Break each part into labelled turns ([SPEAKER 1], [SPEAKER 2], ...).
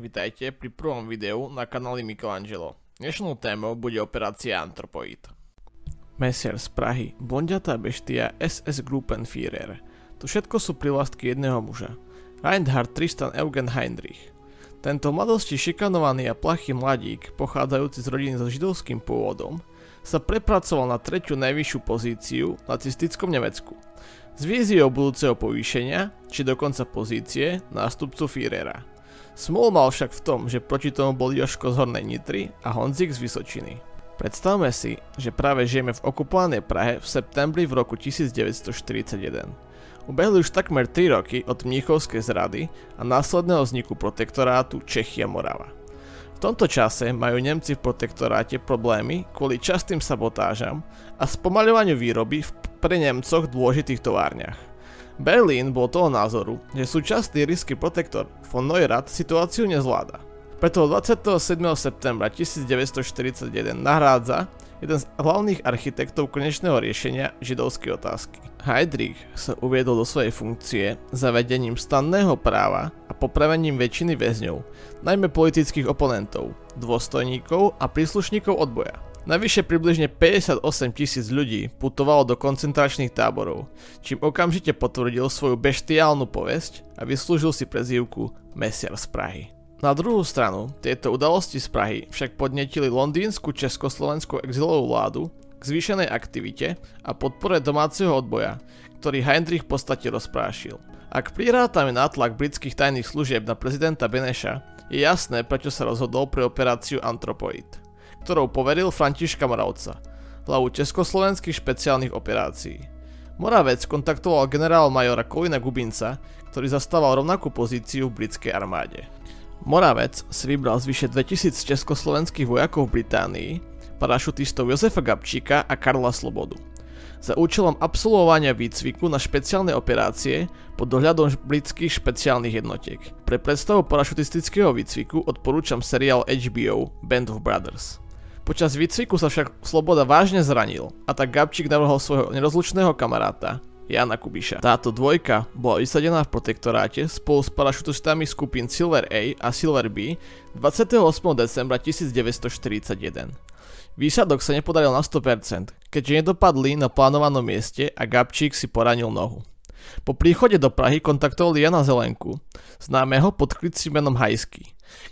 [SPEAKER 1] Vitajte pri prvom videu na kanáli Michelangelo. Dnešnou témou bude operácia Antropoid. Messier z Prahy, blondiatá beštia SS Gruppenführer. To všetko sú prilastky jedného muža. Reinhard Tristan Eugen Heinrich. Tento mladosti šikanovaný a plachý mladík, pochádzajúci z rodiny so židovským pôvodom, sa prepracoval na tretiu najvyššiu pozíciu v nacistickom Nemecku – s víziou budúceho povýšenia, či dokonca pozície, nástupcu Führera – Smol mal však v tom, že proti tomu bol Joško z Hornej Nitry a Honzik z Vysočiny. Predstavme si, že práve žijeme v okupovanej Prahe v septembri v roku 1941. Ubehli už takmer 3 roky od Mníchovskej zrady a následného vzniku protektorátu Čechia Morava. V tomto čase majú Nemci v protektoráte problémy kvôli častým sabotážam a spomaľovaniu výroby v pre Nemcoch dôležitých továrniach. Berlín bol toho názoru, že súčasný ríský protektor von Neurath situáciu nezvláda. Preto 27. septembra 1941 nahrádza jeden z hlavných architektov konečného riešenia židovskej otázky. Heydrich sa uviedol do svojej funkcie zavedením stanného práva a popravením väčšiny väzňov, najmä politických oponentov, dôstojníkov a príslušníkov odboja. Navyše približne 58 tisíc ľudí putovalo do koncentračných táborov, čím okamžite potvrdil svoju beštiálnu povesť a vyslúžil si prezývku Mesiar z Prahy. Na druhú stranu, tieto udalosti z Prahy však podnetili londýnsku československú exilovú vládu k zvýšenej aktivite a podpore domáceho odboja, ktorý Heinrich v podstate rozprášil. Ak prirátame nátlak britských tajných služieb na prezidenta Beneša, je jasné, prečo sa rozhodol pre operáciu Antropoid ktorou poveril Františka Moravca, hlavu československých špeciálnych operácií. Moravec kontaktoval generál majora Kolina Gubinca, ktorý zastával rovnakú pozíciu v britskej armáde. Moravec si vybral z vyše 2000 československých vojakov v Británii, parašutistov Jozefa Gabčíka a Karla Slobodu. Za účelom absolvovania výcviku na špeciálne operácie pod dohľadom britských špeciálnych jednotiek. Pre predstavu parašutistického výcviku odporúčam seriál HBO Band of Brothers. Počas výcviku sa však Sloboda vážne zranil a tak Gabčík navrhol svojho nerozlučného kamaráta, Jana Kubiša. Táto dvojka bola vysadená v protektoráte spolu s parašutistami skupín Silver A a Silver B 28. decembra 1941. Výsadok sa nepodaril na 100%, keďže nedopadli na plánovanom mieste a Gabčík si poranil nohu. Po príchode do Prahy kontaktovali Jana Zelenku, známeho pod klicím menom Hajsky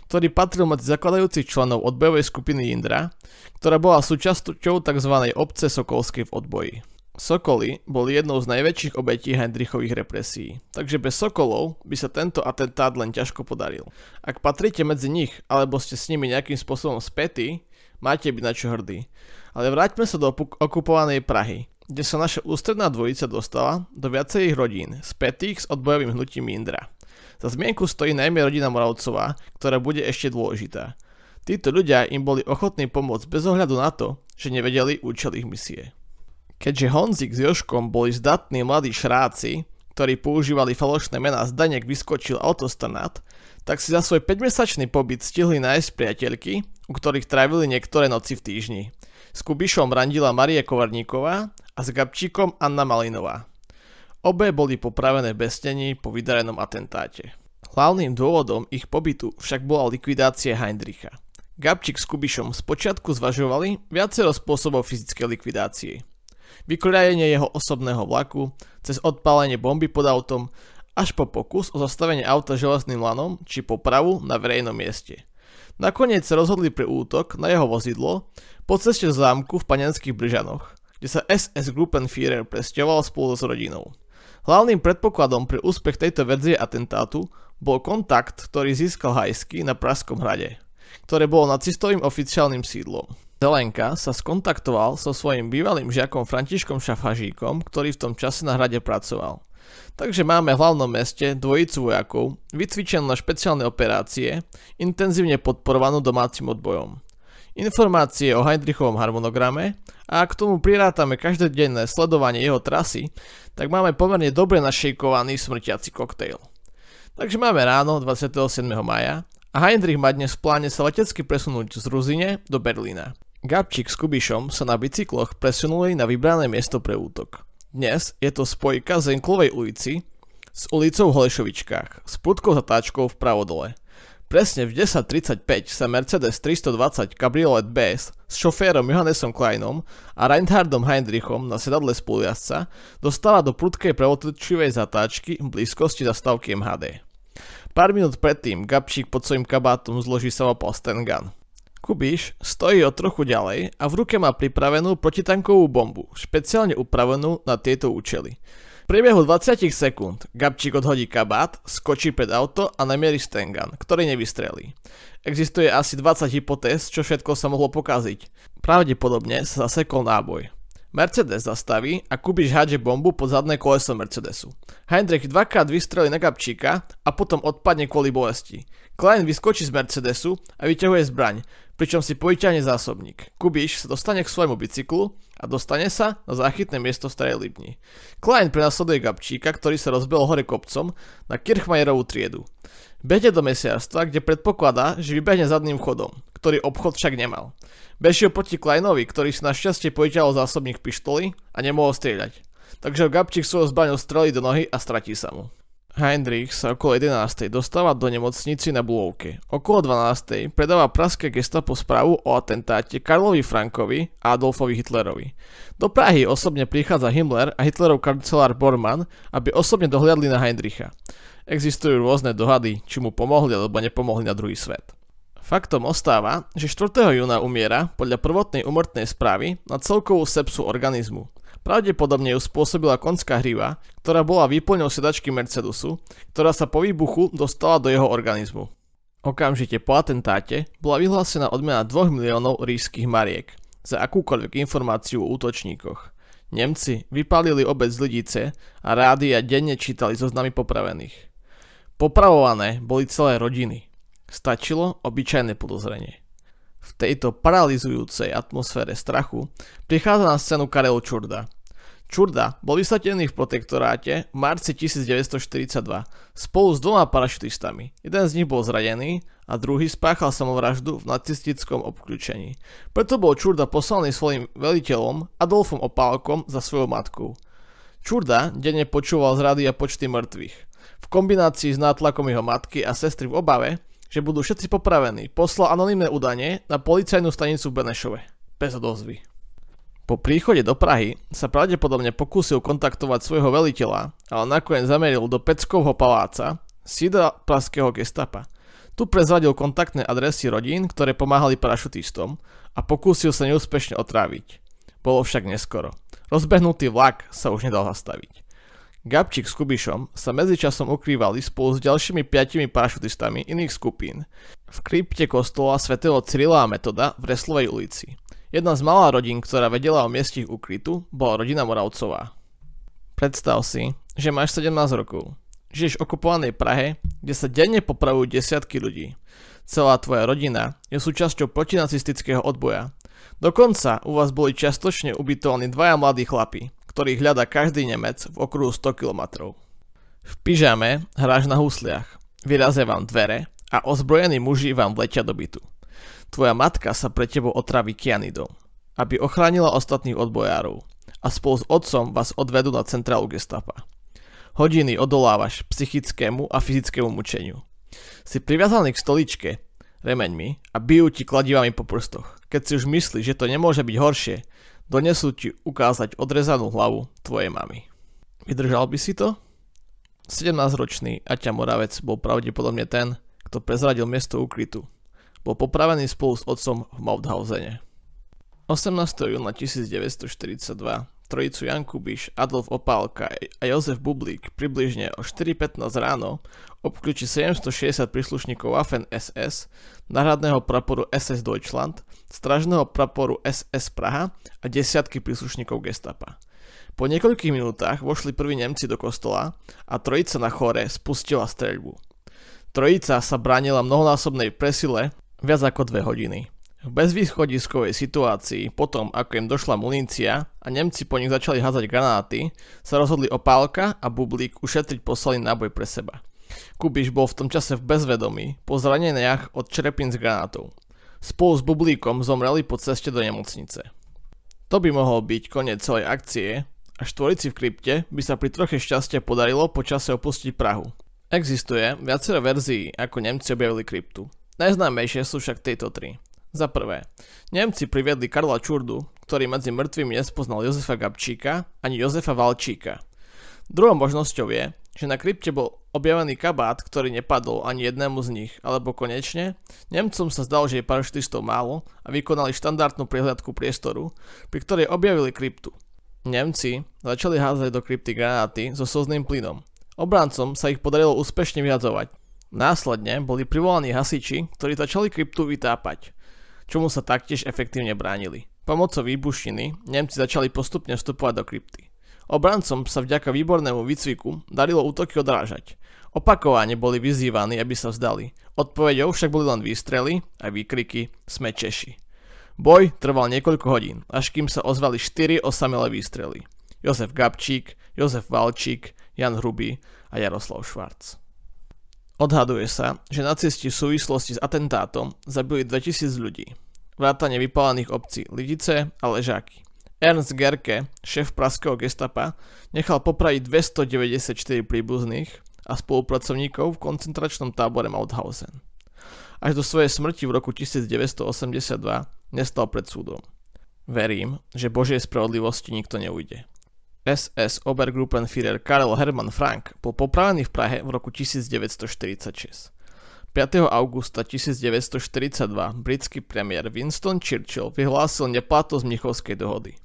[SPEAKER 1] ktorý patril medzi zakladajúcich členov odbojovej skupiny Jindra, ktorá bola súčasťou tzv. obce Sokolskej v odboji. Sokoly boli jednou z najväčších obetí Heinrichových represí, takže bez Sokolov by sa tento atentát len ťažko podaril. Ak patríte medzi nich, alebo ste s nimi nejakým spôsobom spätí, máte byť na čo hrdí. Ale vráťme sa do okupovanej Prahy, kde sa naša ústredná dvojica dostala do viacerých rodín, spätých s odbojovým hnutím Indra. Za zmienku stojí najmä rodina Moravcová, ktorá bude ešte dôležitá. Títo ľudia im boli ochotní pomôcť bez ohľadu na to, že nevedeli účel ich misie. Keďže Honzik s Joškom boli zdatní mladí šráci, ktorí používali falošné mená Zdanek vyskočil autostranát, tak si za svoj 5-mesačný pobyt stihli nájsť priateľky, u ktorých trávili niektoré noci v týždni. S Kubišom randila Marie Kovarníková a s Gabčíkom Anna Malinová. Obe boli popravené bez tení po vydarenom atentáte. Hlavným dôvodom ich pobytu však bola likvidácia Heinricha. Gabčík s Kubišom spočiatku zvažovali viacero spôsobov fyzickej likvidácie. Vykoľajenie jeho osobného vlaku, cez odpálenie bomby pod autom, až po pokus o zastavenie auta železným lanom či popravu na verejnom mieste. Nakoniec sa rozhodli pre útok na jeho vozidlo po ceste z zámku v Panenských Bržanoch, kde sa SS Gruppenführer presťoval spolu s rodinou. Hlavným predpokladom pre úspech tejto verzie atentátu bol kontakt, ktorý získal Hajsky na Praskom hrade, ktoré bolo nacistovým oficiálnym sídlom. Zelenka sa skontaktoval so svojím bývalým žiakom Františkom Šafažíkom, ktorý v tom čase na hrade pracoval. Takže máme v hlavnom meste dvojicu vojakov, vycvičenú na špeciálne operácie, intenzívne podporovanú domácim odbojom. Informácie o Heidrichovom harmonograme a ak k tomu prirátame každodenné sledovanie jeho trasy, tak máme pomerne dobre našejkovaný smrťací koktejl. Takže máme ráno 27. maja a Heinrich má dnes v pláne sa letecky presunúť z Ruzine do Berlína. Gabčík s Kubišom sa na bicykloch presunuli na vybrané miesto pre útok. Dnes je to spojka Zenklovej ulici s ulicou v Holešovičkách s prudkou zatáčkou v pravodole – Presne v 10.35 sa Mercedes 320 Cabriolet BS s šoférom Johannesom Kleinom a Reinhardom Heinrichom na sedadle spolujazca dostala do prudkej preotočivej zatáčky v blízkosti zastávky MHD. Pár minút predtým Gabčík pod svojim kabátom zloží samopal Stengan. Kubiš stojí o trochu ďalej a v ruke má pripravenú protitankovú bombu, špeciálne upravenú na tieto účely – priebehu 20 sekúnd Gabčík odhodí kabát, skočí pred auto a namierí Stengan, ktorý nevystrelí. Existuje asi 20 hypotéz, čo všetko sa mohlo pokaziť. Pravdepodobne sa zasekol náboj. Mercedes zastaví a Kubiš hádže bombu pod zadné koleso Mercedesu. Heinrich dvakrát vystrelí na Gabčíka a potom odpadne kvôli bolesti. Klein vyskočí z Mercedesu a vyťahuje zbraň, pričom si povyťahne zásobník. Kubiš sa dostane k svojmu bicyklu a dostane sa na záchytné miesto v starej Libni. Klein prenasleduje Gabčíka, ktorý sa rozbil hore kopcom na Kirchmajerovú triedu. Behne do mesiarstva, kde predpokladá, že vybehne zadným chodom, ktorý obchod však nemal. Bešiel proti Kleinovi, ktorý si našťastie požiťal zásobník pištoli a nemohol strieľať. Takže ho Gabčík svojho zbaňu strelí do nohy a stratí sa mu. Heinrich sa okolo 11. dostáva do nemocnici na Bulovke. Okolo 12. predáva praské po správu o atentáte Karlovi Frankovi a Adolfovi Hitlerovi. Do Prahy osobne prichádza Himmler a Hitlerov kancelár Bormann, aby osobne dohliadli na Heinricha. Existujú rôzne dohady, či mu pomohli alebo nepomohli na druhý svet. Faktom ostáva, že 4. júna umiera podľa prvotnej umrtnej správy na celkovú sepsu organizmu. Pravdepodobne ju spôsobila konská hriva, ktorá bola výplňou sedačky Mercedesu, ktorá sa po výbuchu dostala do jeho organizmu. Okamžite po atentáte bola vyhlásená odmena 2 miliónov ríšských mariek za akúkoľvek informáciu o útočníkoch. Nemci vypálili obec z Lidice a rádia denne čítali zoznamy popravených. Popravované boli celé rodiny. Stačilo obyčajné podozrenie. V tejto paralizujúcej atmosfére strachu prichádza na scénu Karel Čurda – Čurda bol vysatený v protektoráte v marci 1942 spolu s dvoma parašutistami. Jeden z nich bol zradený a druhý spáchal samovraždu v nacistickom obklúčení. Preto bol Čurda poslaný svojim veliteľom Adolfom Opálkom za svojou matku. Čurda denne počúval z rádia počty mŕtvych kombinácii s nátlakom jeho matky a sestry v obave, že budú všetci popravení, poslal anonimné údanie na policajnú stanicu v Benešove. Bez odozvy. Po príchode do Prahy sa pravdepodobne pokúsil kontaktovať svojho veliteľa, ale nakoniec zameril do Peckovho paláca, sídla praského gestapa. Tu prezradil kontaktné adresy rodín, ktoré pomáhali parašutistom a pokúsil sa neúspešne otráviť. Bolo však neskoro. Rozbehnutý vlak sa už nedal zastaviť. Gabčík s Kubišom sa medzičasom ukrývali spolu s ďalšími piatimi parašutistami iných skupín v krypte kostola svätého Cyrila a Metoda v Reslovej ulici. Jedna z malá rodín, ktorá vedela o miestich ukrytu, bola rodina Moravcová. Predstav si, že máš 17 rokov. Žiješ v okupovanej Prahe, kde sa denne popravujú desiatky ľudí. Celá tvoja rodina je súčasťou protinacistického odboja. Dokonca u vás boli častočne ubytovaní dvaja mladí chlapi – ktorý hľadá každý Nemec v okruhu 100 km. V pyžame hráš na husliach, vyrazia vám dvere a ozbrojení muži vám vletia do bytu. Tvoja matka sa pre tebou otraví kianidom, aby ochránila ostatných odbojárov a spolu s otcom vás odvedú na centrálu gestapa. Hodiny odolávaš psychickému a fyzickému mučeniu. Si priviazaný k stoličke remeňmi a bijú ti kladivami po prstoch. Keď si už myslíš, že to nemôže byť horšie, Donesú ti ukázať odrezanú hlavu tvojej mamy. Vydržal by si to? 17-ročný Aťa Moravec bol pravdepodobne ten, kto prezradil miesto ukrytu. Bol popravený spolu s otcom v Mauthausene. 18. júna 1942 trojicu Jan Kubiš, Adolf Opálka a Jozef Bublík približne o 4.15 ráno obklúči 760 príslušníkov Waffen SS, náhradného praporu SS Deutschland stražného praporu SS Praha a desiatky príslušníkov gestapa. Po niekoľkých minútach vošli prví Nemci do kostola a trojica na chore spustila streľbu. Trojica sa bránila mnohonásobnej presile viac ako dve hodiny. V bezvýchodiskovej situácii, potom ako im došla munícia a Nemci po nich začali házať granáty, sa rozhodli opálka a bublík ušetriť poslali náboj pre seba. Kubiš bol v tom čase v bezvedomí po zraneniach od črepín z granátov spolu s Bublíkom zomreli po ceste do nemocnice. To by mohol byť koniec celej akcie a štvorici v krypte by sa pri troche šťastia podarilo počase opustiť Prahu. Existuje viacero verzií, ako Nemci objavili kryptu. Najznámejšie sú však tieto tri. Za prvé, Nemci priviedli Karla Čurdu, ktorý medzi mŕtvými nespoznal Jozefa Gabčíka ani Jozefa Valčíka. Druhou možnosťou je, že na krypte bol objavený kabát, ktorý nepadol ani jednému z nich, alebo konečne, Nemcom sa zdal, že je parašutistov málo a vykonali štandardnú prehľadku priestoru, pri ktorej objavili kryptu. Nemci začali házať do krypty granáty so sozným plynom. Obrancom sa ich podarilo úspešne vyhadzovať. Následne boli privolaní hasiči, ktorí začali kryptu vytápať, čomu sa taktiež efektívne bránili. Pomocou výbušniny Nemci začali postupne vstupovať do krypty. Obrancom sa vďaka výbornému výcviku darilo útoky odrážať. Opakovane boli vyzývaní, aby sa vzdali. Odpovedou však boli len výstrely a výkriky Sme Češi. Boj trval niekoľko hodín, až kým sa ozvali 4 osamelé výstrely. Jozef Gabčík, Jozef Valčík, Jan Hrubý a Jaroslav Švarc. Odhaduje sa, že nacisti v súvislosti s atentátom zabili 2000 ľudí, vrátane vypálených obcí Lidice a Ležáky. Ernst Gerke, šéf praského gestapa, nechal popraviť 294 príbuzných a spolupracovníkov v koncentračnom tábore Mauthausen. Až do svojej smrti v roku 1982 nestal pred súdom. Verím, že Božej spravodlivosti nikto neujde. SS Obergruppenführer Karel Hermann Frank bol popravený v Prahe v roku 1946. 5. augusta 1942 britský premiér Winston Churchill vyhlásil neplatosť Mnichovskej dohody.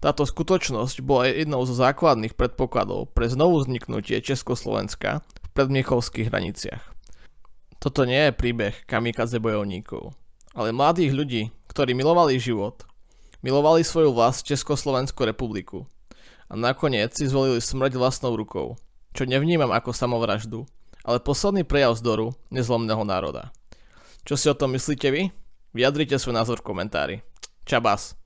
[SPEAKER 1] Táto skutočnosť bola jednou zo základných predpokladov pre znovu vzniknutie Československa v predmiechovských hraniciach. Toto nie je príbeh kamikaze bojovníkov, ale mladých ľudí, ktorí milovali život, milovali svoju vlast Československú republiku a nakoniec si zvolili smrť vlastnou rukou, čo nevnímam ako samovraždu, ale posledný prejav zdoru nezlomného národa. Čo si o tom myslíte vy? Vyjadrite svoj názor v komentári. Čabas!